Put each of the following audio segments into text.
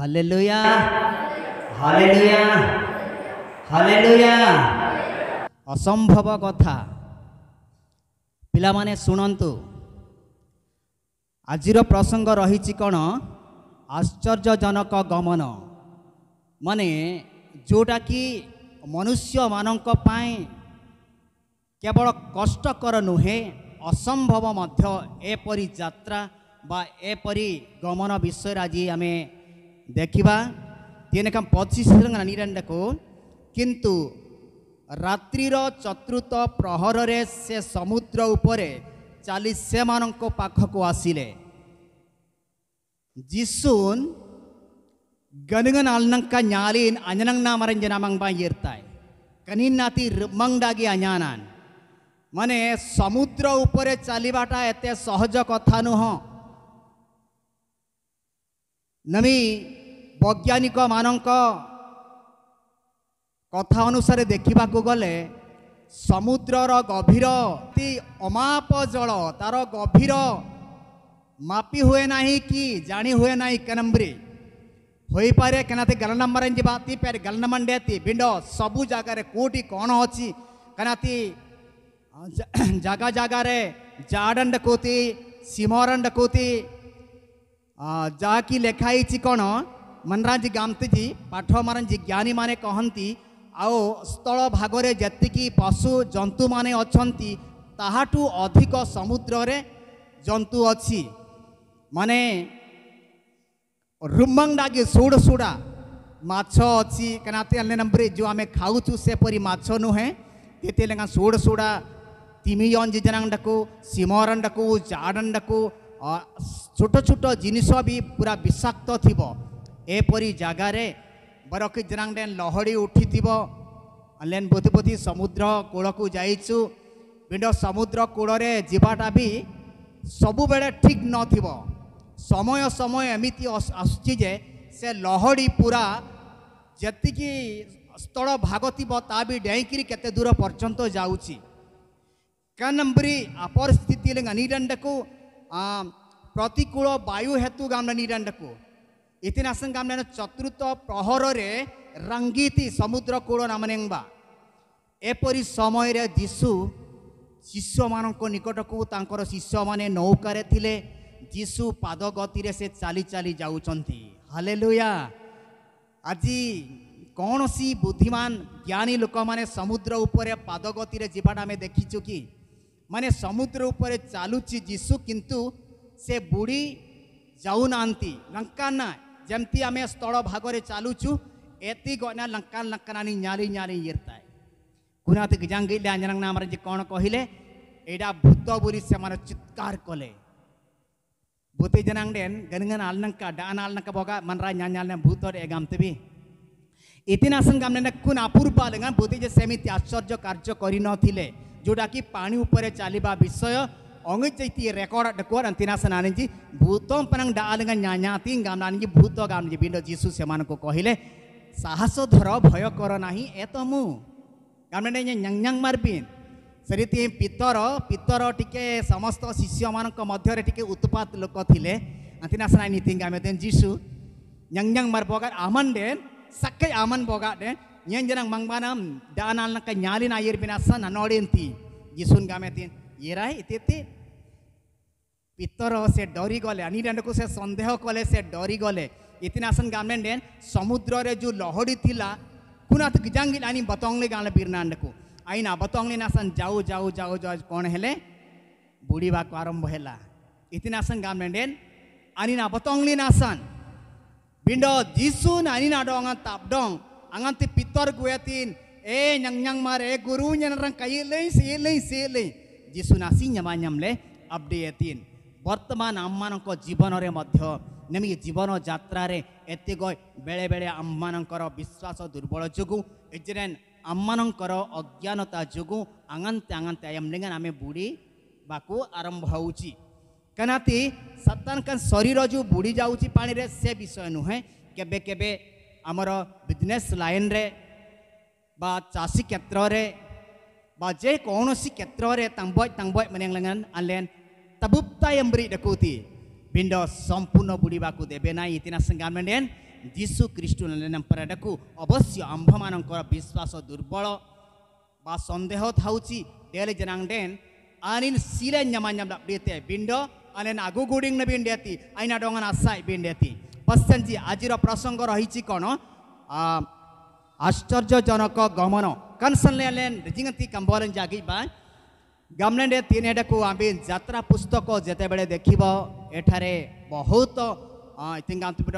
Hallelujah hallelujah hallelujah অসম্ভব কথা ପିଲାମାନେ ଶୁଣନ୍ତୁ ଆଜିର ପ୍ରସଙ୍ଗ ରହିଛି କ'ଣ ଆଶ୍ଚର୍ଯ୍ୟଜନକ ଗମନ ମାନେ ଯେଉଁଟାକି ମନୁଷ୍ୟମାନଙ୍କ ପାଇଁ କେବଳ କଷ୍ଟକର ନୁହେଁ ଅସମ୍ଭବ ମଧ୍ୟ ଏପରି ଯାତ୍ରା ବା ଏପରି ଗମନ ବିଷୟରେ ଆଜି ଆମେ ଦେଖିବା ତିନି କାମ ପଚିଶ ହେଲା ନିରାଣ୍ଡାକୁ କିନ୍ତୁ ରାତ୍ରିର ଚତୁର୍ଥ ପ୍ରହରରେ ସେ ସମୁଦ୍ର ଉପରେ ଚାଲି ସେମାନଙ୍କ ପାଖକୁ ଆସିଲେ ଜିସୁନ୍ ഗനുങ്ങൻ അൽനങ്ക ഞാലീൻ അഞ്ഞനങ് നാമറിഞ്ഞ നമങ്ബായി ഈർത്തായി കനിന്നാത്തി ରୁମଙ୍ଗଡାଗି ଆଞ୍ଜାନାନ ମାନେ ସମୁଦ୍ର ଉପରେ ଚାଲିବାଟା ଏତେ ସହଜ କଥା ନୁହଁ ନମି वैज्ञानिक मान कथा अनुसार देखा गले समुद्र गभर अति अमाप जल तार गभर मापी हुए ना कि जाणी हुए ना के हो पारे के गलनामर जाती पैर गलनामंडे भिंड सबू जगार कौटी कौन अच्छी क्या जगह जगार जाडंड कौती सीमरंड कौती जहाँकि लिखाई कौन मनराज गांति पाठमर जी ज्ञानी मैंने कहती आओ स्थल भाग जी पशु जंतु माने अच्छा ताहाटू अधिक समुद्र रे जंतु अच्छी माने रुमंग डागे सुड़ सुड़ा मछ अच्छी क्या तेल नंबर जो आम खाऊ से मछ नुहे के सुड़ सुड़ा तिमियन जेजना डाकू सीमरन डाकू जाडन डाकू छोट छोट जिनस भी पूरा विषाक्त थी ଏପରି ଜାଗାରେ ବରକିଜରାଙ୍ଗଡେନ୍ ଲହଡ଼ି ଉଠିଥିବ ଲେନ୍ ବୋଧି ବୋଧି ସମୁଦ୍ର କୂଳକୁ ଯାଇଛୁ ବିଣ୍ଡ ସମୁଦ୍ର କୂଳରେ ଯିବାଟା ବି ସବୁବେଳେ ଠିକ୍ ନଥିବ ସମୟ ସମୟ ଏମିତି ଆସୁଛି ଯେ ସେ ଲହଡ଼ି ପୁରା ଯେତିକି ସ୍ଥଳ ଭାଗ ଥିବ ତା ବି ଡେଇଁକିରି କେତେ ଦୂର ପର୍ଯ୍ୟନ୍ତ ଯାଉଛି କାନମ୍ବରି ଅପରିସ୍ଥିତି ଲିଙ୍ଗ ନିରଣ୍ଡକୁ ପ୍ରତିକୂଳ ବାୟୁ ହେତୁ ଗାମ ନିରଣ୍ଡକୁ ଇତିନ ଆସଙ୍ଗ ଆମେ ଚତୁର୍ଥ ପ୍ରହରରେ ରଙ୍ଗିତି ସମୁଦ୍ର କୂଳ ନାମ ନାମନେବା ଏପରି ସମୟରେ ଯୀଶୁ ଶିଷ୍ୟମାନଙ୍କ ନିକଟକୁ ତାଙ୍କର ଶିଷ୍ୟମାନେ ନୌକାରେ ଥିଲେ ଯୀଶୁ ପାଦ ଗତିରେ ସେ ଚାଲି ଚାଲି ଯାଉଛନ୍ତି ହାଲେ ଲୁୟା ଆଜି କୌଣସି ବୁଦ୍ଧିମାନ ଜ୍ଞାନୀ ଲୋକମାନେ ସମୁଦ୍ର ଉପରେ ପାଦ ଗତିରେ ଯିବାଟା ଆମେ ଦେଖିଛୁ କି ମାନେ ସମୁଦ୍ର ଉପରେ ଚାଲୁଛି ଯୀଶୁ କିନ୍ତୁ ସେ ବୁଡ଼ି ଯାଉନାହାନ୍ତି ଲଙ୍କା ନା जमती आम स्थल भाग में एति गना लंकान लंकानी नाली नाली येरताय कुनाते गजांगे लांजनंग नामरे जे कोण एडा भूत बोली से माने चित्कार कले भूते जनांग गनगन आलनका डान आलनका बोगा मनरा न्यान्याल ने भूत एगाम तबी इतना संग हमने कुन अपूर्व लंगन भूते जे सेमिति आश्चर्य कार्य करिनो थिले जोडा की पानी ऊपर चालिबा विषय Ongi cai ti rekor dekor an tina sananin ji butong penang da alengan nyanya ting gam nan ji butong gam ji bindo jisus yaman ko kohile sahaso toro boyo koronahi etomu gam nan nyang nyang marbin seri ti pitoro pitoro tike samosto sisi manong ko tike utupat loko tile an tina sananin ting gam eten jisus nyang nyang marbogar aman den sakke aman bogar den nyang jenang mang manam da anal nakai nyalin binasa nanolin ti jisun gam येराही इत्येते पितर से डरी गले अनिरण को से संदेह कले से डरी गले इतिनासन गामले डेन समुद्र रे जो लहड़ी थिला कुनात गिजांगिल आनी बतोंगले गाले बिरनांड को आईना बतोंगले नासन जाऊ जाऊ जाऊ जाऊ कौन हेले बुढ़ीवा को आरंभ हेला इतिनासन गामले डेन आनीना बतोंगले नासन बिंडो जीसुन आनीना डोंगा तापडोंग angan ti pitor guetin eh nyang nyang mare guru nyen rang kayi lei si lei si lei जीशुनासी नमले अब्डेयतीन बर्तमान आम मान जीवन रे जीवन जात्रारे एते गय बेले आम आममानकर विश्वास दुर्बल जोगु आम आममानकर अज्ञानता जो आंगनते आंगनते आयमलेंगन आमे बुडी आरंभ होउची कनाति सतान का शरीर जो बुडी जाउची पानी रे से विषय नुहे केबे केबे आमर बिजनेस लाइन रे बा चासी क्षेत्र में bajai kono si ketrore tang tangboi meneng lengan alen tabupta yang beri dekuti bindo sompuno budi baku debenai itina senggan menden jisu kristu nalen yang peradaku obosio ambaman angkora biswaso durbolo ba sondeho tauci dele jenang den anin sile nyaman nyamda bete bindo alen agu guring na binde aina dongan asai binde deti, pasenji ajiro prasongoro hici kono ah, ಆಶ್ಚರ್ಯಜನಕ গমন ಕನಸಲ್ಲೇ রিজিগতি ಕಂಬರನ್ জাগি বা গামলেন্ডে তিন এটাকু আমি যাত্রা পুস্তক যেতবে দেখব এঠারে বহুত আই থিঙ্ক আন্তর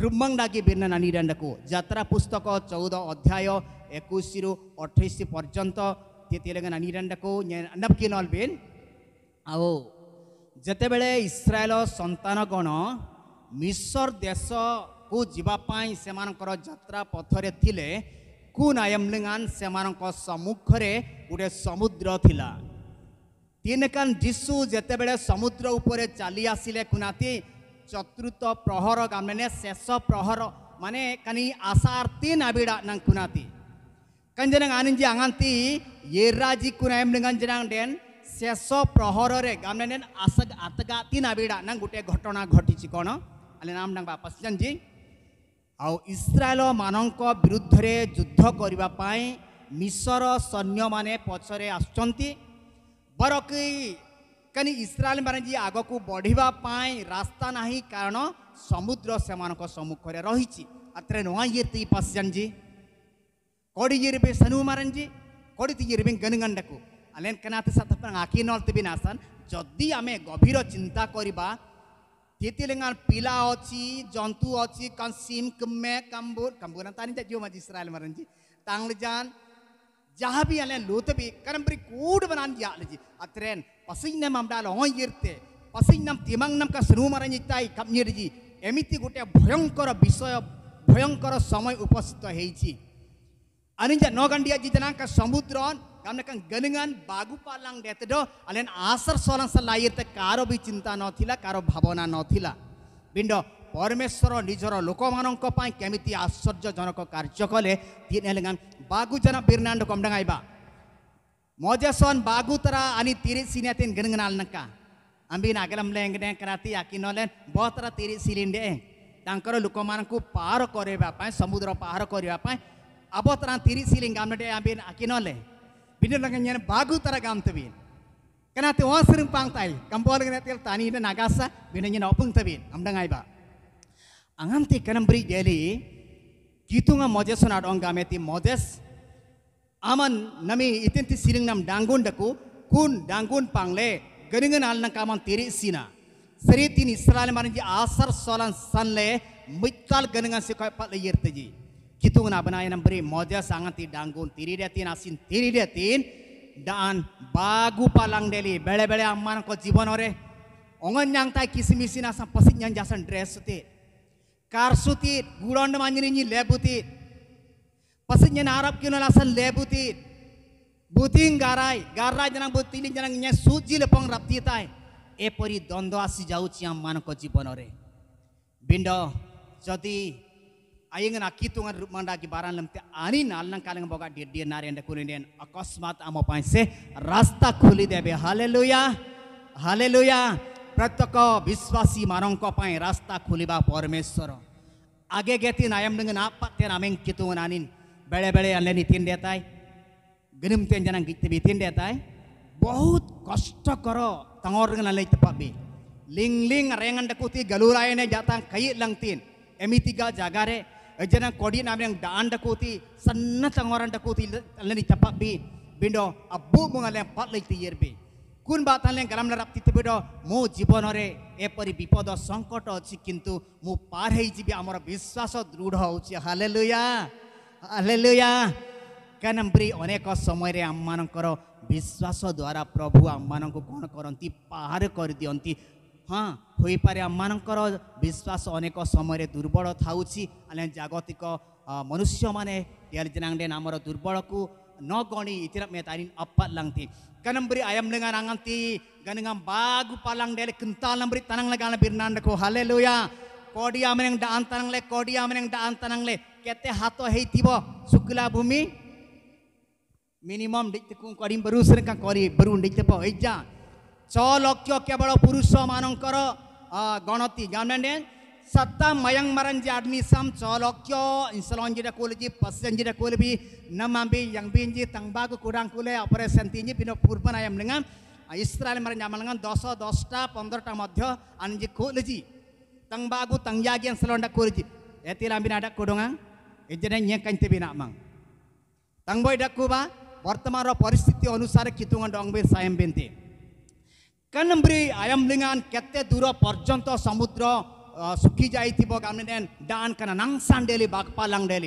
রুমং ডাকি বিনা নানি ডাকু যাত্রা পুস্তক চৌদ অধ্যায় একুশ রু অঠেশ পর্যন্ত তিলেঙ্গা নানি ডাকু নবকি নলবিন আও যেতবে ইস্রায়েল সন্তানগণ মিশর দেশ को जीवाई से मानकर जरा पथरे थिले कुनायमलिंगान से सम्मुखरे गोटे समुद्र थिला तीन कान जीशु जेते बड़े समुद्र उपरे चली आसिले कुनाती चतुर्थ प्रहर गामने शेष प्रहर माने कनी आसार तीन आबिड़ा नंग कुनाती कंजन आनंदी आंगंती ये राजी कुनायम लिंगन जनांग डेन शेष प्रहर रे गामने आसग आतगा तीन आबिड़ा नंग गुटे घटना घटी चिकोनो अले नाम नंग वापस जन जी ଆଉ ଇସ୍ରାଏଲମାନଙ୍କ ବିରୁଦ୍ଧରେ ଯୁଦ୍ଧ କରିବା ପାଇଁ ମିଶର ସୈନ୍ୟମାନେ ପଛରେ ଆସୁଛନ୍ତି ବରକି କାହିଁକି ଇସ୍ରାଏଲମାନେ ଯିଏ ଆଗକୁ ବଢ଼ିବା ପାଇଁ ରାସ୍ତା ନାହିଁ କାରଣ ସମୁଦ୍ର ସେମାନଙ୍କ ସମ୍ମୁଖରେ ରହିଛି அத்தனை நோய் ஈர்த்தி பசஞ்சி கொடி இருபி சனு மரஞ்சி கொடி இருபி கனுங்கண்டக்கு அலேன் கனாத்து சத்தப்ப ஆக்கி நோல்த்து বিনাসান যদি আমি গভীর চিন্তা করিবা Kita dengan pila oci, jantu oci, konsim keme kambur, kamburan tani tak jom aja Israel marenji. Tanglejan, jahabi alen lutebi, karam beri kud banan dia leji. Atren, pasing nem am dalo hoi yirte, pasing nem timang nem kasru marenji tai kam nyirji. Emiti gute boyong koro biso yo, boyong koro somoi upos to heiji. Aninja nogan dia jitenang kasambutron, kamnakang ganingan bagu palang dete do alen asar solang salaye te karo bi chinta nothila karo bhavana परमेश्वर निजर लोक मैं केमी आश्चर्यजनक कार्य कले तीन लेंगान बागु जन बिरनांड कमडंगा मजेसन बागु तरा आनी तीरी सीनिया अंबिन आगलम लेंगने कराती आकी नोलेन बहुत तरा तांकर लोक मान को पार करवा समुद्र पार करवा अब तरा तीरी सीलिंग आमने आंबिन आकी පිනළඟ යන බාගුතර ගම්තවීන්. Kena tu wasarin pangtai, kampung dengan tiel tani dan nagasa binanya naupung tebin, amdang aiba. Angam ti kanam beri jeli, gitu ngam mojes sona dong gameti mojes, aman nami itin ti siling nam dangun daku, kun dangun pangle, geringan al nang kaman tiri sina. Seri tini Israel marinji asar solan sanle, mital geringan sikai pat layir teji. Kitung na benayan beri moja sangat tidanggun tiri dia tin asin tiri dan bagu palang deli bele bele aman ko jibon ore ongon yang tai kisimisin asam pasit yang jasan dress suti kar suti de manjini ni lebuti pasin nyang arab kino lasan lebuti buting garai garai jenang ni jenang nyang suji lepong rapti tai এপরি দ্বন্দ্ব আসি ko jibon ore bindo jadi Ayang बारान kitungan आनी नाल lamte ani बोगा kalang boga नारे dir nari anda अकस्मात आमो amo से रास्ता खुली देवे हालेलुया हालेलुया प्रत्येक विश्वासी मानों को पाए रास्ता बा परमेश्वर आगे गेती नायम नंग ना पत्ते नामें कितुंग नानिन बड़े बड़े अल्ले नितिन देता है बहुत कष्ट करो तंगोर नंग नले तपबी लिंग लिंग रेंगन डकुती जाता कई लंगतीन ejana kodi namang danda kuti sana tangoran da kuti leni tapak bi bindo abu mengalem patlik ti yerbi kun batan leng kalam larap titi bido mu jipon ore e pori bipo do songkoto kintu mu parhei jibi amora biswaso drudo hauci haleluya haleluya karena beri oneko semua re amanang koro biswaso duara prabu amanang ku kono nti pahare onti ହଁ ହୋଇପାରେ ଆମମାନଙ୍କର ବିଶ୍ୱାସ ଅନେକ ସମୟରେ ଦୁର୍ବଳ ଥାଉଛି ଆମେ ଜାଗତିକ ମନୁଷ୍ୟମାନେ ଟିଆଲିଜନାଙ୍ଗେ ଆମର ଦୁର୍ବଳକୁ ନ ଗଣି ଇତିରମେ ତାରିନ୍ ଅପାଲାଙ୍ଗତି kanambri ayam dengan anganti ganengam bagu palang ଡେଲେ kental nambri tanang le gana birnanda ko haleluya kodi ameneng କଡ଼ିଆ antanang le kodi କେତେ ହାତ ହେଇଥିବ le ଭୂମି ମିନିମମ୍ hei କରି sukla bumi minimum dik tekung kodi berusren kan Cok lo kyo kia baro puru so manong mayang maranji admi sam cok lo kyo inselong jida kooliji, pas dan jida kooliji, bi yang biin ji tang bago kudang kule, oper senti nye pino purpa na yam lengan, ah israel maran jaman lengan doso doso, pendor kamot jo, anji kooliji, tang bago tang jadi inselong dakooliji, yati lam bin ada kudongang, e jene nyeng kain tebin amang, tang boi dakuba, portomaro, polis siti kitungan dongbe kito ngan dong be saem कनम्री आयम्लिंगान के दूर पर्यटन समुद्र सुखी जाए थी डेली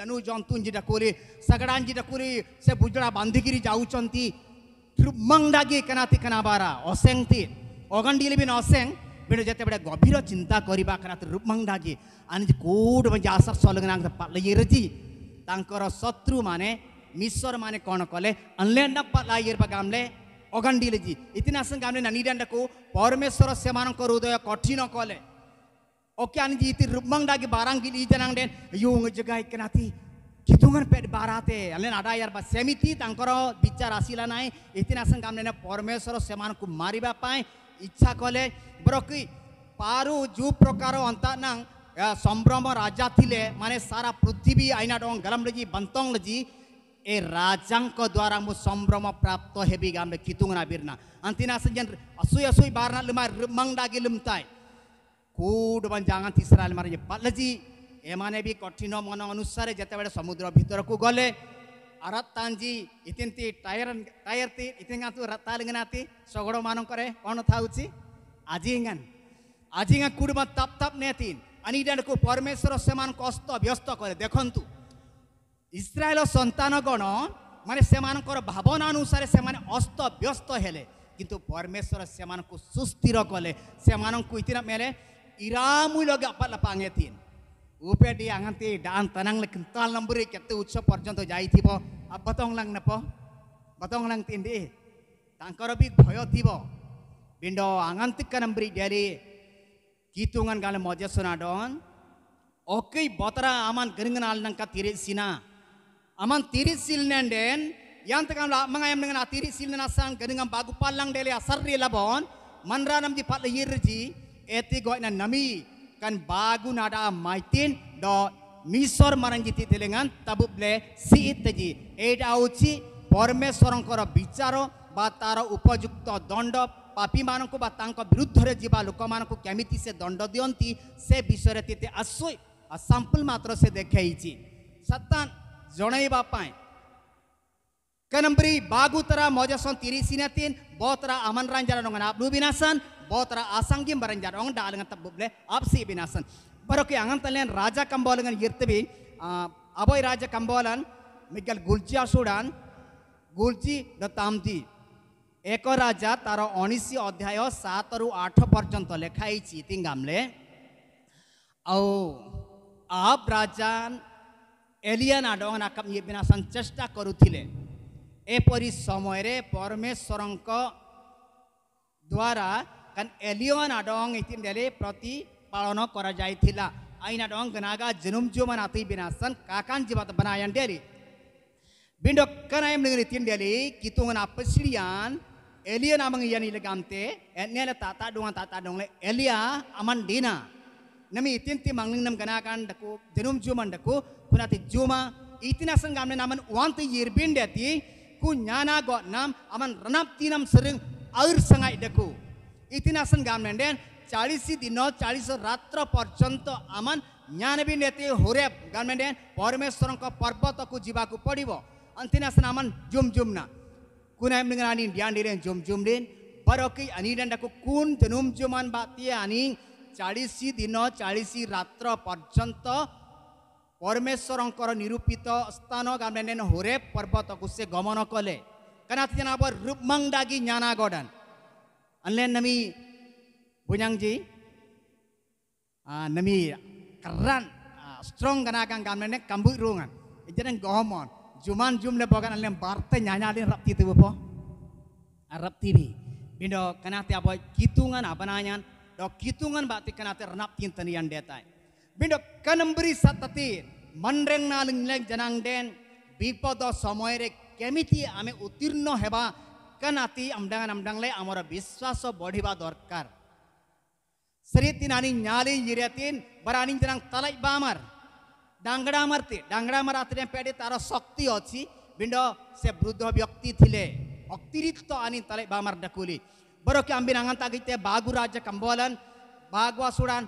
लनु जंतु डकोरी सगड़ान जी डकोरी से बुजड़ा बांधिकी जाऊंगी कनाती कना बारा असें अगंडी बीन असें बड़े जिते बड़े गभर चिंता करना रूपमंगडागी कौट मजे आसर सलगना पालजी शत्रु मैंने मिस्र माने कौन कले अनले लाइर गामले अगंडीले जी इतना सन गामले ननीडंड को परमेश्वर से मान को हृदय कठिन कले ओके आनी जी इति रुबंग डागे बारांगिल ई जनांग देन युंग जगाय कनाती कितुंगन पेट बाराते अलन आडा यार बा सेमिति तांकर विचार आसिला नाय इतना सन गामले परमेश्वर से मान को मारिबा पाए इच्छा कले ब्रकी पारु जो प्रकार अंता नांग संभ्रम राजा थिले माने सारा पृथ्वी आइना डोंग गलम लजी बंतोंग लजी એ રાજાંક દ્વારા હું સંભ્રમ પ્રાપ્ત હેબી ગામને કિતુંગના બિરના અંતિના સંજન અસુય અસુય બારના લમા મંગ ડાગી લમતાય કૂડ બન જાંગા તિસરાલ મારે પાલજી એમાને બી કઠિન મન અનુસારે જેતેબેળે સમુદ્ર ભીતરકુ ગલે আরাত্তাঞ্জি ইতিনতি টায়ার টায়ারতি ইতিঙ্গাতু রাতালিঙ্গনাতি সগড় মানকরে কোন থাউচি আজি ইঙ্গান আজি ইঙ্গা কুড়বা তাপ তাপ নেতিন আনি ইডানকু পরমেশ্বর সেমান কষ্ট ব্যস্ত করে দেখন্তু ଇସ୍ରାଏଲ ସନ୍ତାନଗଣ ମାନେ ସେମାନଙ୍କର ଭାବନା ଅନୁସାରେ ସେମାନେ ଅସ୍ତବ୍ୟସ୍ତ ହେଲେ କିନ୍ତୁ ପରମେଶ୍ୱର ସେମାନଙ୍କୁ ସୁସ୍ଥିର କଲେ ସେମାନଙ୍କୁ ଇତିନା ମେଲେ ଇରାମୁଲଗା ପାଙ୍ଗେତିନ ଉପେଟି ଆଙ୍ଗନ୍ତି ଡାନ୍ ତନାଙ୍ଗଲେ କିନ୍ତାଲ ନମ୍ବରି କେତେ ଉଚ୍ଚ ପର୍ଯ୍ୟନ୍ତ ଯାଇଥିବ ଆଉ ବତଙ୍ଗଲାଙ୍ଗ ନେପ ବତଙ୍ଗଲାଙ୍ଗ ତିନି ତାଙ୍କର ବି ଭୟ ଥିବ ବିଣ୍ଡ ଆଙ୍ଗନ୍ତିକ ନମ୍ବରି ଡେଲି கீத்துங்கன் காலம் மொஜசுனாடோன் ஒக்கை பொத்தரா ஆமான் கருங்கனால் நங்கா திரேசினா aman tirisil sil nenden yang tekan la mengayam dengan atirit sil nenasan ke dengan bagu palang dele asar ri labon manra nam di pat le yirji eti goi nan nami kan bagu nada maitin do misor jiti telengan tabub le si iteji, eda auci porme sorong kora bicaro bataro upajukto dondo papi manangku batangko biruddhare jiba ko kemiti se dondo dionti se bisore tite asui, a matro se dekhaiji satan ଜଣେଇ ପାଇଁ कनम्बरी बागुतरा मोजसन तिरी तीन बोतरा अमन रंजा नंगन आप नु बिनासन बोतरा आसंगी बरंजर नंग डालंगन तब बुबले आप सी बिनासन अंगन तलेन राजा कंबोलंगन यिर्तबी अबोय राजा कंबोलन मिगल गुलजिया सुडान द तामदी एक राजा तारो अनिसी अध्याय सात रु आठ पर्यंत लेखाई चितिंगामले औ आप राजा ଏଲିଆନା ଡଙ୍ଗନା କାମିନା ସଂଚେଷ୍ଟା କରୁଥିଲେ ଏପରି sorongko, ପରମେଶ୍ୱରଙ୍କ kan କାରଣ ଏଲିଓନା ଡଙ୍ଗ ଇତିଲେ ପ୍ରତିପାଳନ କରାଯାଇଥିଲା ଆଇନା ଡଙ୍ଗ ଗନାଗା ଜନୁମଜୁମନ ଆତି ବିନାଶନ କାକାନ ଜୀବତ ବନାୟନ ଡେଲି bindokkanaim dengan itin deli kitungan apa pesilian Elia namang iyan ilegante ennya le tata dongan tata dong le Elia aman dina nami itinti mangling nam gana kan daku denum juma daku kunati juma itina sanggam gamen aman wanti yir bindeti kunyana go nam aman renap tinam sering air sengai daku itina sanggam gamen cari si dino cari so ratra por aman nyana bindeti horep gam nenden por mes sorong ko por boto ku jiba ku podibo antina sanaman jum jumna kunaim dengan anin dian diren jum jum din Baroki ani dan daku kun jenum juman bati aning ଚାଳିଶ ଦିନ ଚାଳିଶ ରାତ୍ର ପର୍ଯ୍ୟନ୍ତ ପରମେଶ୍ୱରଙ୍କର ନିରୂପିତ ସ୍ଥାନ ଗାମେନେନ ହୋରେ ପର୍ବତକୁ ସେ ଗମନ କଲେ କାରଣ ଜନାବ ରୁପମଙ୍ଗ ଡାଗି ஞானாகோடன் அண்ணன் bunyangji, புஞ்சாங்ஜி நம்பி keran strong ganagang gamene kambu rungan ijen gomon juman jumle bogan alem barte nyanyalin rapti tu po rapti bi bindo kana ti abo apa nanyan dok hitungan bakti kena ternap tinten yang detai. Bindok kanem beri satati mandreng naling leg janang den bipo do somoere kemiti ame utirno heba kanati amdangan amdang le amora biswaso bodi ba dorkar. Seriti nani nyali yiriatin barani jenang talai bamar. Dangra marti, dangra marati yang pede taro sokti oci. Bindo se brudo biokti thile. Oktirikto anin talai bamar dakuli. Baru ke ambin angan tagite bagu raja kambolan bagwa sudan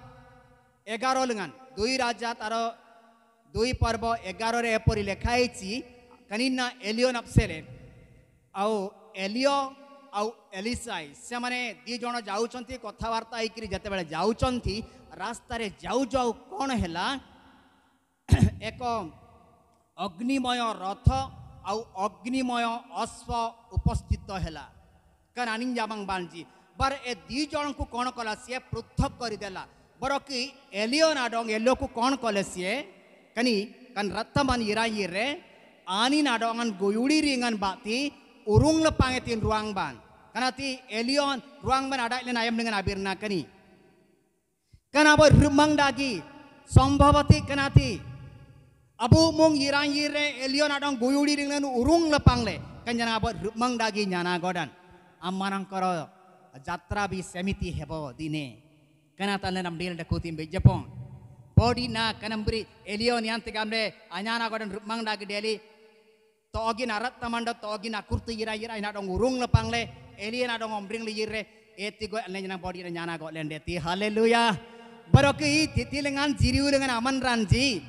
এগারো লিঙ্গান দুই রাজা তার দুই পর্ব এগারে এপরি লেখা হয়েছি কানিনা এলিও নপসেলে আউ এলিও আউ এলিসাই সেমানে দুই জন যাচ্ছেন কথাবার্তা হইকি যেতবে যাচ্ছেন রাস্তায় যাও যাও কোণ হেলা এক অগ্নিময় রথ আউ অগ্নিময় অশ্ব উপস্থিত হেলা କାନାନିଞ୍ଜାମାଂ ବାଞ୍ଜି banji, ଏ ଦୁଇ ଜଣଙ୍କୁ କ'ଣ କଲା ସିଏ ପୃଥକ କରିଦେଲା elion adong ଡଙ୍ଗ ଏଲୋକୁ କ'ଣ କଲେ ସିଏ କାନି kan rattaman ira yire ani nadongan goyuli ringan bati urung pangetin ruang ban karena ti elion ruang ban ada ilen ayam dengan abir kani, karena boy rumang dagi sombhavati karena ti abu mung yirang yire elion adong goyuli ringan urung lepang le kan jana boy rumang dagi nyana godan koro jatra bi semiti heboh dine kana talenam dil da kuti be jepon bodi na kanambri elio nianti kamre anyana koran mang da deli togi na rat tamanda togi na kurti yira yira ina dong urung lepang le elio na dong ombring le yire eti go ane jana bodi na nyana go lendeti haleluya barokai titi lengan jiri ulengan aman ranji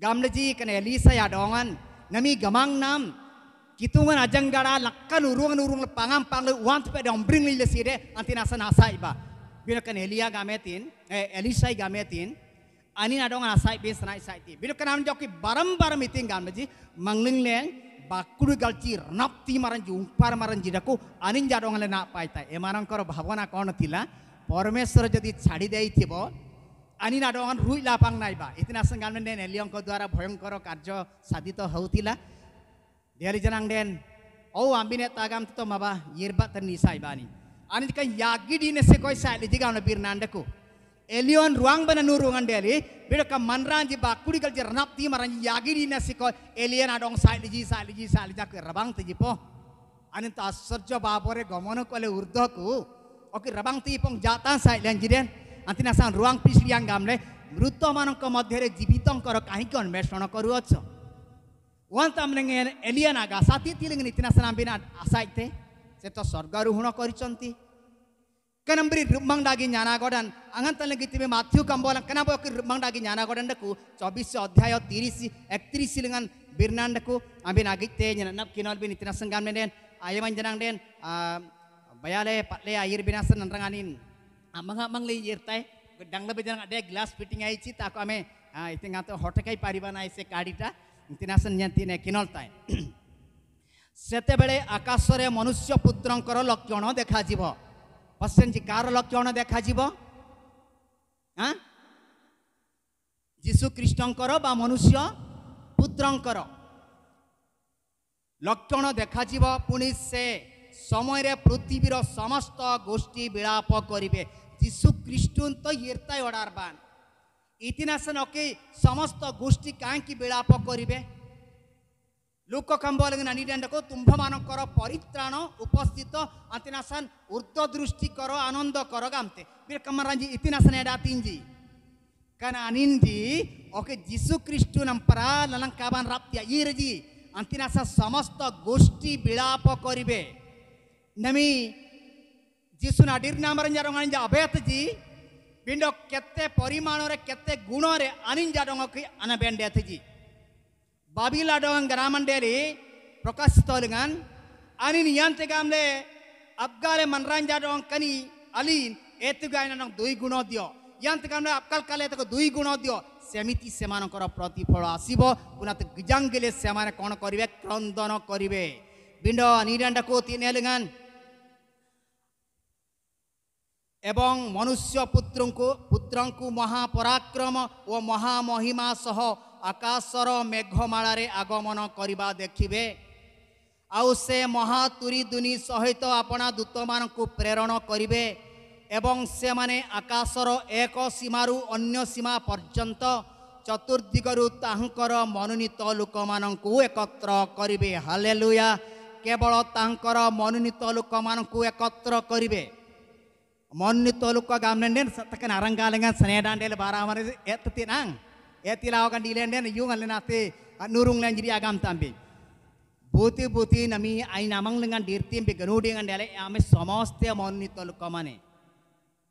gamleji kan elisa ya dongan nami gamang nam kitungan ajang gara lakkan urung urung pangam pangle want pe dong bring lile sire nasa nasa iba ba kan elia gametin eh, Elisa gametin ani nadong asai be sanai sai ti birokan am barang baram baram iting gamji mangling leng bakuru nakti napti maran jung umpar maran ji anin jadong le na paita emanankor bhavana kon tila परमेश्वर जदि lapang देव आनी ना रुई लापांग नाइबा इतना संगान ने boyong koro kajo sadito hau tila dari jenang den, oh ambine tagam tuh maba yerba ternisai bani. Ani kan yagi di nese koi saile jiga ona anu birna nandaku. Elion ruang bana nurungan deli, beda ka manran ji bakuri kal jernap ti maran yagi di nese koi elion adong saile ji saile ji saile jakir rabang ti jipo. Ani ta asarjo babore gomono kole urdoku. Oke rabang ti pong jatan saile jiden, Anti nasan ruang pisli yang gamle, মৃত jibitong korok জীবিতঙ্কর কাহিকি অন্বেষণ koruotso. Wanita menengen Elia naga saat itu dengan itu nasi nabi nad asai kori conti. Karena beri rumang daging nyana godan, angan tan lagi tiba Matthew kambolan, karena boleh rumang daging nyana godan deku, cobi si odhaya tiri si ektiri si dengan birna deku, ambil lagi te nyana nap kinal bin itu nasi ngan menen, ayam jenang den, bayale patle air binasa nandranganin, amang amang le yirtai, gedang lebih jangan ada glass fitting aici, tak aku ame, itu ngatu hotel kai pariban kardi kadita. ତିନାସନ ଯେନ୍ତି ନେ କିନଲତାଏ ସେତେବେଳେ ଆକାଶରେ ମନୁଷ୍ୟ ପୁତ୍ରଙ୍କର ଲକ୍ଷଣ ଦେଖାଯିବ ପଶ୍ଚିମଜୀ କାହାର ଲକ୍ଷଣ ଦେଖାଯିବ ଆଁ ଯୀଶୁଖ୍ରୀଷ୍ଟଙ୍କର ବା ମନୁଷ୍ୟ ପୁତ୍ରଙ୍କର ଲକ୍ଷଣ ଦେଖାଯିବ ପୁଣି ସେ ସମୟରେ ପୃଥିବୀର ସମସ୍ତ ଗୋଷ୍ଠୀ ବିଳାପ କରିବେ ଯୀଶୁ ଖ୍ରୀଷ୍ଟୁ ତ ଅଡ଼ାର ଅଡ଼ାରବାନ୍ ଇତିହାସ ନକି ସମସ୍ତ ଗୋଷ୍ଠୀ କାହିଁକି ବିଳାପ କରିବେ ଲୋକଖମ୍ବଲିଙ୍ଗ ନାନୀଡାଣ୍ଡକୁ ତୁମ୍ଭମାନଙ୍କର ପରିତ୍ରାଣ ଉପସ୍ଥିତ ଆତିନାସାନ ଉର୍ଦ୍ଧ ଦୃଷ୍ଟି କର ଆନନ୍ଦ କର ଗାମତେ ବିରକମରାଞ୍ଜି ଇତିନାସନ ଏଡାତିଞ୍ଜି କାରଣ ଆନିନ୍ଦି ଓକେ ଯୀଶୁ ଖ୍ରୀଷ୍ଟୁ ନମ୍ପରା ଲଲଙ୍କାବାନ ରାପ୍ତିଆ ଇରଜି ଆନ୍ତିନାସ ସମସ୍ତ ଗୋଷ୍ଠୀ ବିଳାପ କରିବେ ନମି ଯୀଶୁ ନାଡିର ନାମରେ ଜରଙ୍ଗ ଅଭେତ ଜୀ ପିଣ୍ଡ କେତେ ପରିମାଣରେ କେତେ ଗୁଣରେ ଆନିଞ୍ଜା ଡଙ୍ଗକି ଆନବେଣ୍ଡେ ଥିଜି ବାବିଲା ଡଙ୍ଗ ଗ୍ରାମଣ୍ଡେରି ପ୍ରକାଶିତ ଲିଙ୍ଗାନ ଆନିନ୍ ୟାନ୍ତେ ଗାମଲେ ಅಬ್ಗಾಲೆ ಮನರಂಜಾಡೋಂಗ್ ಕನಿ ಅಲೀನ್ ಏತುಗಾಯನ ನಂಗೆ ದುಯಿ ಗುಣೋದ್ಯೋ ಯಾಂತಕಂದ್ರೆ ಅಬ್ಕಾಲ್ ಕಾಲೆ ತಕ ದುಯಿ ಗುಣೋದ್ಯೋ ସେମିତି ସେମାନଙ୍କର ପ୍ରତିଫଳ ଆସିବ ପୁନାତ ଗିଜାଙ୍ଗିଲେ ସେମାନେ କ'ଣ କରିବେ କ୍ରନ୍ଦନ କରିବେ ବିଣ୍ଡ ନିରାଣ୍ଡକୁ ତିନି ହେଲେ ଗାନ୍ ଏବଂ ମନୁଷ୍ୟ ପୁତ୍ରଙ୍କୁ ପୁତ୍ରଙ୍କୁ ମହାପରାକ୍ରମ ଓ ମହାମହିମା ସହ ଆକାଶର ମେଘମାଳାରେ ଆଗମନ କରିବା ଦେଖିବେ ଆଉ ସେ ମହାତୁରୀ ଦୁନି ସହିତ ଆପଣା ଦୂତମାନଙ୍କୁ ପ୍ରେରଣ କରିବେ ଏବଂ ସେମାନେ ଆକାଶର ଏକ ସୀମାରୁ ଅନ୍ୟ ସୀମା ପର୍ଯ୍ୟନ୍ତ ଚତୁର୍ଦ୍ଦିଗରୁ ତାହାଙ୍କର ମନୋନୀତ ଲୋକମାନଙ୍କୁ ଏକତ୍ର କରିବେ ହାଲେ ଲୁୟା କେବଳ ତାଙ୍କର ମନୋନୀତ ଲୋକମାନଙ୍କୁ ଏକତ୍ର କରିବେ Monni tolukko gamnenden den satakan aranggalengan senedan dele baraman etetinang etilaukan dilenden tilawakan dilen den ah, nurung len jadi agam tambi. Buti buti nami ainamang dengan dirtim beganu dengan dale ame samaste monni tolukko mane.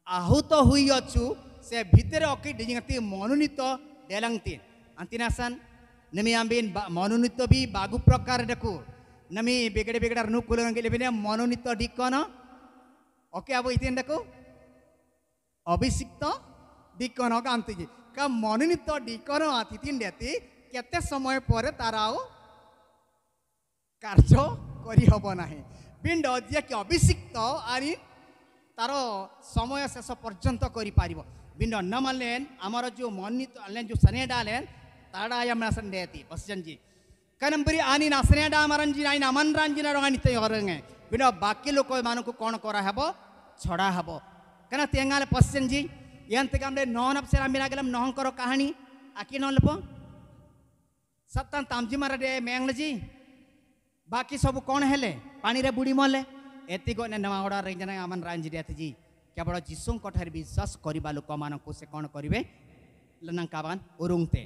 Ahuto huiyochu se bhitere oki dijingati monunito delangtin. Antinasan nami ambin monunito bi bagu prakar deku. Nami begede begede nukulangan gelebine monunito dikono. Okay అబ్బో ఇది ఎండకు অভিষিক্ত ডিকন গান্তিজি কা মনোনীত ডিকন আতিথি নেতি কেতে সময় পরে তার আও কার্য করি হব না পিণ্ড যিয়েকি অভিষিক্ত আনি তার সময় শেষ পর্যন্ত করে পারিব পিণ্ড ন মানলেন আমার যে মনোনীত আনলেন যে সনেডা আলেন তারা আয়াম নাসন নেতি বসজনজি কানম্বরি আনি নাসনেডা আমারঞ্জি নাই নামান রাঞ্জি না রঙানিতে রঙে ଭିନ୍ନ ବାକି ଲୋକମାନଙ୍କୁ କ'ଣ କରାହେବ ଛଡ଼ା ହେବ କାରଣ ତେଙ୍ଗାଲ ପଶ୍ଚିମଜୀ ଏନ୍ତିକାମରେ ନହନ ସେରା ମିଲାଗେଲମ ନହଙ୍କର କାହାଣୀ ଆକି ନଲପ ସପ୍ତାହ ତାମଜି ମାରରେ ମେଙ୍ଗଣଜୀ ବାକି ସବୁ କ'ଣ ହେଲେ ପାଣିରେ ବୁଡ଼ି ମଲେ ଏତିକି ନେମାଗଡ଼ା ରେଞ୍ଜନ ଆମନ ରାଞ୍ଜି ଏତିକି କେବଳ ଯୀଶୁଙ୍କଠାରେ ବିଶ୍ୱାସ କରିବା ଲୋକମାନଙ୍କୁ ସେ କ'ଣ କରିବେ ଲନାଙ୍କାବାନ ଉରୁଙ୍ଗତେ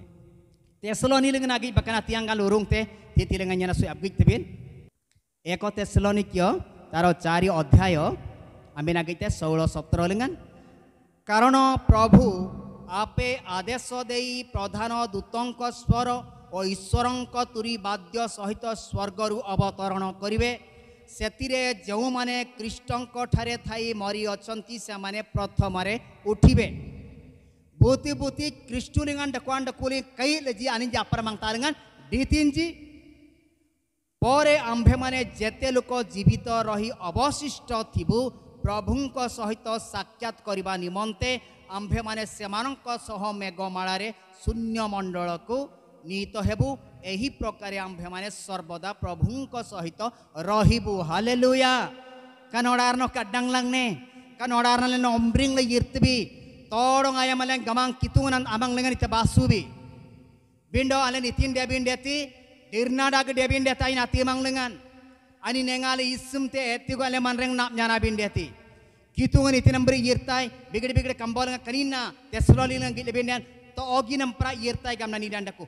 ତେସଲୋ ନିଲିଙ୍ଗ ନାଗି ବକନା ତିଆଙ୍ଗାଲ ଉରୁଙ୍ଗତେ ତିତିଲିଙ୍ଗ ஞான சுய அபிக்தவின் ଏକ ତେସଲନିକୀୟ ତାର ଚାରି ଅଧ୍ୟାୟ ଆମେ ନାଗିତେ ଷୋହଳ ସତର ଲିଙ୍ଗାନ୍ କାରଣ ପ୍ରଭୁ ଆପେ ଆଦେଶ ଦେଇ ପ୍ରଧାନ ଦୂତଙ୍କ ସ୍ୱର ଓ ଈଶ୍ୱରଙ୍କ ତୁରୀ ବାଦ୍ୟ ସହିତ ସ୍ୱର୍ଗରୁ ଅବତରଣ କରିବେ ସେଥିରେ ଯେଉଁମାନେ କ୍ରିଷ୍ଟଙ୍କଠାରେ ଥାଇ ମରିଅଛନ୍ତି ସେମାନେ ପ୍ରଥମରେ ଉଠିବେ ବୁତି ବୁତି କ୍ରିଷ୍ଟୁଲିଙ୍ଗାନ୍ ଡକୁଆନ୍ ଡକୁଲି କଇ ଲେଜି ଆନି ଜାପର ମାଙ୍ଗତା ଲିଙ୍ଗାନ୍ ଡି ତିନି ପରେ ଆମ୍ଭେମାନେ ଯେତେ ଲୋକ ଜୀବିତ ରହି ଅବଶିଷ୍ଟ ଥିବୁ ପ୍ରଭୁଙ୍କ ସହିତ ସାକ୍ଷାତ କରିବା ନିମନ୍ତେ ଆମ୍ଭେମାନେ ସେମାନଙ୍କ ସହ ମେଘମାଳାରେ ଶୂନ୍ୟମଣ୍ଡଳକୁ ନିହିତ ହେବୁ ଏହି ପ୍ରକାରେ ଆମ୍ଭେମାନେ ସର୍ବଦା ପ୍ରଭୁଙ୍କ ସହିତ ରହିବୁ ହାଲେ ଲୁୟା കനോടാറിനോ കഡ്ഡങ്ങളെ കനോടാറിനെ ഒമ്പ്രിങ്ങൾ ഇർത്തുബി തോടങ്ങായ മലം ഗമാങ് കിത്തൂനൻ അമങ്ങളിങ്ങനെ ബാസൂബി വീണ്ടോ അല്ലെ നിത്യൻ ഡെബിൻ്റെ എത്തി Irna da gede bin deta ina timang lengan. Ani nengali isum te eti gale manreng nap nyana bin deti. Kitungan iti nambri yirtai bigede bigede kambol nga kanina tesuloli nga gede bin den. To ogi nampra yirtai gamna ni dandaku.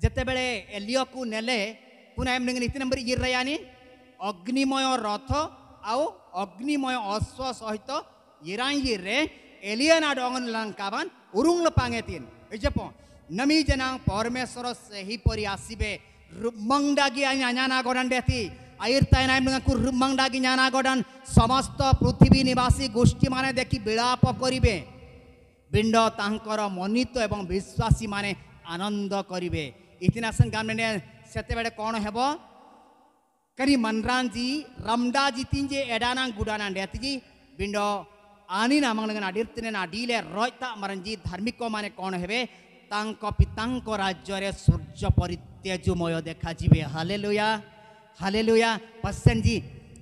Jete bele elioku nele puna em nengen iti nambri yirrayani. Agnimoyo rotho au agnimoyo oswa sohito yirang yirre eliana dongan langkaban urung lepangetin. Ejepo. नमी जनांग परमेश्वर से ही परियासीबे ಋಮಂಡಾಗಿ ಜ್ಞಾನಾಗೋಡಂಡೇತಿ ಐರ್ತಾಯಿನಾಯ್ ನಂಕು ಋಮಂಡಾಗಿ ಜ್ಞಾನಾಗೋಡನ್ ସମସ୍ତ ପୃଥିବୀ ନିବାସୀ ଗୋଷ୍ଠୀମାନେ ଦେଖି ବିଳାପ କରିବେ ବିଣ୍ଡ ତାଙ୍କର ମନିତ ଏବଂ ବିଶ୍ୱାସୀମାନେ ଆନନ୍ଦ କରିବେ ଇତିନାସନ ଗାମେଣ୍ଡେ ସେତେବେଳେ କ'ଣ ହେବ କରି ମନରାନଜୀ ରମଡ଼ା ଜିତିଞ୍ଜେ ଏଡ଼ାନା ଗୁଡ଼ାନା ଡେତିଜି ବିଣ୍ଡ ଆଣି ନାମ ଆଡ଼ିର୍ତ୍ତିନେ ନାଡ଼ିଲେ ରଇତା ମରଞ୍ଜି ଧାର୍ମିକମାନେ କ'ଣ ହେବେ ତାଙ୍କ ପିତାଙ୍କ ରାଜ୍ୟରେ ସୂର୍ଯ୍ୟ ପରିତ୍ୟଜୁମୟ ଦେଖାଯିବେ ହାଲେଲୁୟା ହାଲେଲୁୟା ପଶ୍ଚେନ୍ଜି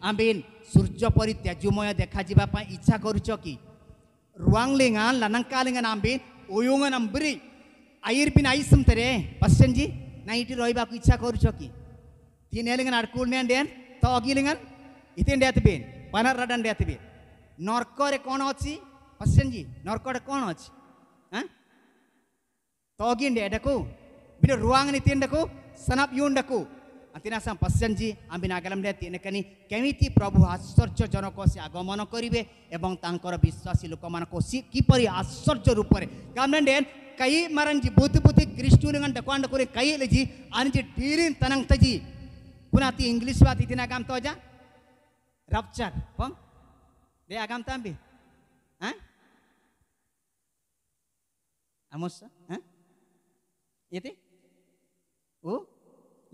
ଆମ୍ବିନ୍ ସୂର୍ଯ୍ୟ ପରିତ୍ୟଜୁମୟ ଦେଖାଯିବା ପାଇଁ ଇଚ୍ଛା କରୁଛ କି ରୁଆଙ୍ଗଲିଙ୍ଗା ଲନଙ୍କାଲିଙ୍ଗା ନାମ୍ବିନ୍ ଓୟୁଙ୍ଗ ନମ୍ବରି ଆଇର୍ବିନ୍ ଆଇସମତରେ ଜି ନାଇଁ ଏଇଠି ରହିବାକୁ ଇଚ୍ଛା କରୁଛ କି ତିନେଲିଙ୍ଗା ଆଡ଼କୁଳିଆ ଡେନ୍ ତ ଅଗିଲିଙ୍ଗା ଇତିନ୍ ଡେଥବିନ୍ ପନରଡ଼ନ୍ ଡେଥବିନ୍ ନର୍କରେ କ'ଣ ଅଛି ପଶ୍ଚେନ୍ଜି ନର୍କରେ କ'ଣ ଅଛି togi nde edaku bina ruang ni tindaku sanap yundaku antina sam pasanji ambina galam le tine kani kemiti prabhu ascharya janako se agamana koribe ebong tankor biswasi lokamanako ki pari ascharya rupare gamnande kai maranji buti buti kristu ne ganda kwanda kore kai leji anji tirin tanang taji punati english wa titina gam toja rapture pong de agam tambi ha amosa ha ఏది ఓ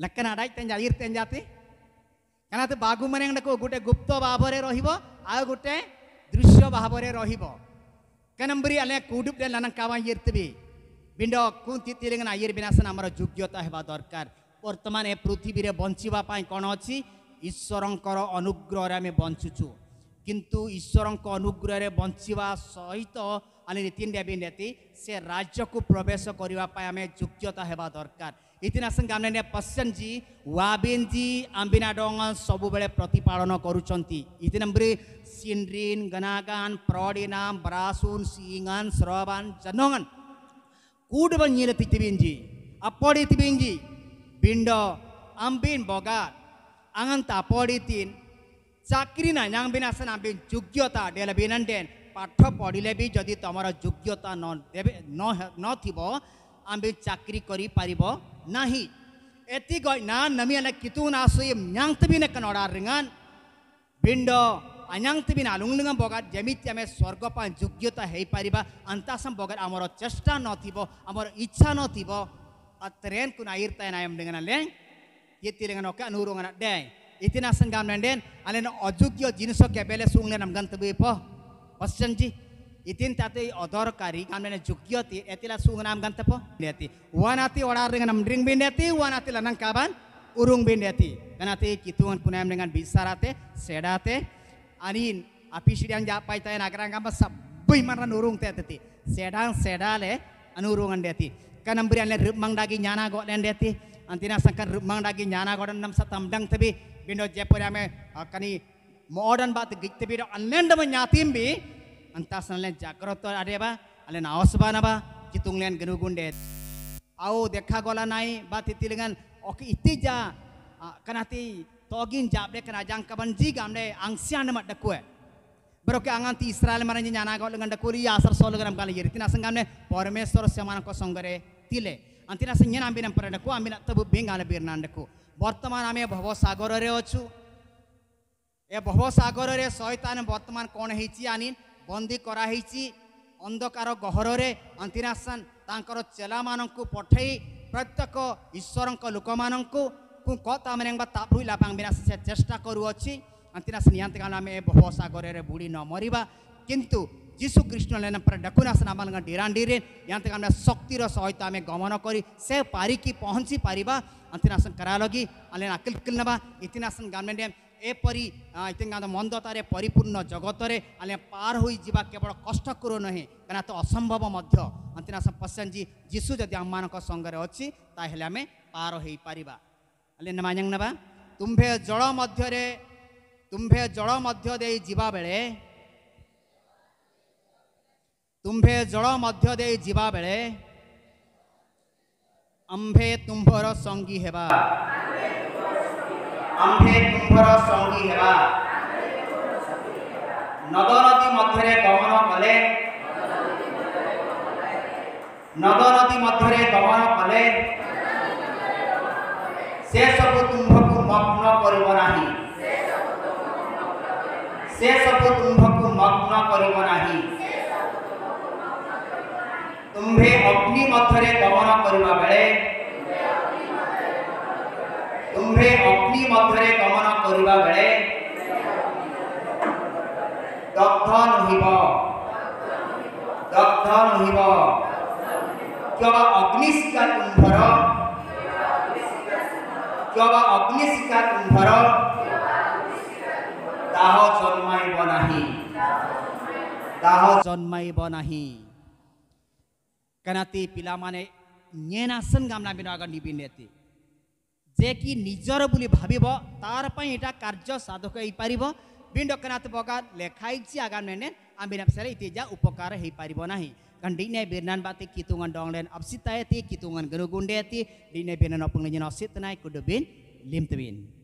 లెక్కన అడాయి తెంజ అడిగిరి తెంజాతి କାରଣ ବାଘୁ ମେରେଙ୍ଗଟାକୁ ଗୋଟେ ଗୁପ୍ତ ଭାବରେ ରହିବ ଆଉ ଗୋଟେ ଦୃଶ୍ୟ ଭାବରେ ରହିବ କେନମ୍ବରି ଆଲେ କୁଡ଼ୁପଟେ ଲନଙ୍କାବା ଇର୍ଥିବି ବିଣ୍ଡ କୁନ୍ତିଲିଙ୍ଗନ ଆୟୁର୍ବିନାଶନ ଆମର ଯୋଗ୍ୟତା ହେବା ଦରକାର ବର୍ତ୍ତମାନ ଏ ପୃଥିବୀରେ ବଞ୍ଚିବା ପାଇଁ କ'ଣ ଅଛି ଈଶ୍ୱରଙ୍କର ଅନୁଗ୍ରହରେ ଆମେ ବଞ୍ଚୁଛୁ କିନ୍ତୁ ଈଶ୍ୱରଙ୍କ ଅନୁଗ୍ରହରେ ବଞ୍ଚିବା ସହିତ ane nitin debi neti se raja ku profesor kori wapaya me jukyota heba dorkar. Itin asen gamne ne pasen ji wabin ji ambina dongan sobu bale proti parono koru conti. Itin ambri sindrin, genagan, prodinam, brasun, singan, seroban, jenongan. Kudu ban nyile titi binji, apodi titi binji, bindo, ambin boga, angan ta tapodi tin, cakrina nyang binasan ambin jukyota dia lebih nanden. ପାଠ ପଢ଼ିଲେ ବି ଯଦି ତୁମର ଯୋଗ୍ୟତା ନ ଦେବେ ନଥିବ ଆମେ ଚାକିରି କରିପାରିବ ନାହିଁ ଏତିକ ନା ନମିଆନେ କିତୁନ ଆସୁ ମ୍ୟାଙ୍ଗତବିନେ କନଡ଼ା ରିଙ୍ଗାନ ବିଣ୍ଡ ଅନାଙ୍ଗତବିନ ଆଲୁଙ୍ଗ ବଗାତ ଯେମିତି ଆମେ ସ୍ୱର୍ଗ ପାଇଁ ଯୋଗ୍ୟତା ହେଇପାରିବା ଅନ୍ତାସମ ବଗାତ ଆମର ଚେଷ୍ଟା ନଥିବ ଆମର ଇଚ୍ଛା ନଥିବ ତ୍ରେନ୍କୁ ନାଇର୍ତାଏ ନାୟମ ଡେଙ୍ଗନା ଲେଂ ଏତି ଲେଙ୍ଗନକା ନୁରୁଙ୍ଗନା ଡେଁ ଇତିନାସନ ଗାମ ନେଣ୍ଡେନ୍ ଆଲେନ ଅଯୋଗ୍ୟ ଜିନିଷ କେବେଲେ ଶୁଙ୍ଗଲେ ନମ ଗନ୍ତବ୍ୟ ପହ Pasien ji itin tadi odor kari kan mena jukioti etila nam kan tepo neti wanati orar dengan ring bin neti wanati lanang kaban urung bin neti wanati punai punam dengan rate sedate anin api sidang japai tayan agarang kamba sabui maran urung teteti sedang sedale anurungan deti kan amberian le mang daging nyana go len deti antina sangkar mang daging nyana go dan nam satam dang tebi bindo jepo yame akani modern bat gitte biro anlenda ma nyatim bi antas nalen jakroto ada apa? alen aos ba na ba kitung len genu gunde au dekha gola nai bat iti lengan ok iti ja ah, kanati togin jabre karena jang kaban ji gamde angsian na ma dakue ke angan ti israel mara nyi nyana gaul lengan asar yasar solo gram kala yiri tina sengamne porme soro siamana kosong gare tile antina sengnya nambi nam pera dakua amina tebu birna dakua Bortama namia bahwa sagoro reo chu ଏ ଭବସାଗରରେ ଶୈତାନ ବର୍ତ୍ତମାନ କ'ଣ ହେଇଛି ଆନି ବନ୍ଦୀ କରାହେଇଛି ଅନ୍ଧକାର ଗହରରେ ଅନ୍ତିନାସନ ତାଙ୍କର ଚେଲାମାନଙ୍କୁ ପଠାଇ ପ୍ରତ୍ୟେକ ଈଶ୍ୱରଙ୍କ ଲୋକମାନଙ୍କୁ କତାମେ ବା ତା ଭୁଲା ପାଙ୍ଗିନା ସେ ଚେଷ୍ଟା କରୁଅଛି ଅନ୍ତିନାସ ନିହାତି କାରଣ ଆମେ ଏ ଭବସାଗରରେ ବୁଡ଼ି ନ ମରିବା କିନ୍ତୁ ଯୀଶୁ କୃଷ୍ଣ ନେନ ପରେ ଡେକୁନାସ ନାମାନଙ୍କ ଡିରାଣ୍ଡିରେ ନିହାତି କାରଣ ଶକ୍ତିର ସହିତ ଆମେ ଗମନ କରି ସେ ପାରିକି ପହଞ୍ଚି ପାରିବା ଅନ୍ତିନାସନ କରାଲଗି ଆଲେନ ଆକିଲ୍ କିଲ୍ ନେବା ଇତିନାସନ ଗାମେଣ୍ଟ ଏପରି ଆଇ ମନ୍ଦତାରେ ପରିପୂର୍ଣ୍ଣ ଜଗତରେ ଆଲେ ପାର ହୋଇଯିବା କେବଳ କଷ୍ଟକର ନୁହେଁ କାରଣ ତ ଅସମ୍ଭବ ମଧ୍ୟ ଅନ୍ତିନା ପଶ୍ୟନ୍ ଜୀ ଯୀଶୁ ଯଦି ଆମମାନଙ୍କ ସଙ୍ଗରେ ଅଛି ତାହେଲେ ଆମେ ପାର ହୋଇପାରିବା ହେଲେ ନେବା ନେବା ତୁମ୍ଭେ ଜଳ ମଧ୍ୟରେ ତୁମ୍ଭେ ଜଳ ମଧ୍ୟ ଦେଇ ଯିବା ବେଳେ ତୁମ୍ଭେ ଜଳ ମଧ୍ୟ ଦେଇ ଯିବା ବେଳେ ଅମ୍ଭେ ତୁମ୍ଭର ସଙ୍ଗୀ ହେବା अंभे कुंभर संगी हेबा नद नदी मध्य गमन कले नद नदी मध्य गमन कले से सब तुंभ को मग्न करना सब तुंभ को मग्न करना तुम्हें अग्नि मध्य गमन करवा बेले ଉଭେ ଅଗ୍ନି ମଧ୍ୟରେ ଗମନ କରିବା ବେଳେ ଦଗ୍ଧ ନୁହିବ ଦଗ୍ଧ ନୁହିବ କେବଳ ଅଗ୍ନିଶିକା କୁମ୍ଭର କେବଳ ଅଗ୍ନିଶିକା କୁମ୍ଭର ଦାହ ଜନ୍ମାଇବ ନାହିଁ ଦାହ ଜନ୍ମାଇବ ନାହିଁ କାହିଁକି ପିଲାମାନେ ଞ୍ଜେନାସନ ગામના બિનો આગળ નીપી લેતી ଯେ କି ନିଜର ବୋଲି ଭାବିବ ତାର ପାଇଁ ଏଇଟା କାର୍ଯ୍ୟ ସାଧକ ହେଇପାରିବ ବିଣ୍ଡକନାଥ ବଗାତ ଲେଖା ହେଇଛି ଆଗାମୀ ନେନେ ambinapsara iti ja upokara hei paribonai kan dine birnan batik kitungan donglen absitayati kitungan gerugunde ti dine birnan opung lenyana sit tenai kudubin lim tebin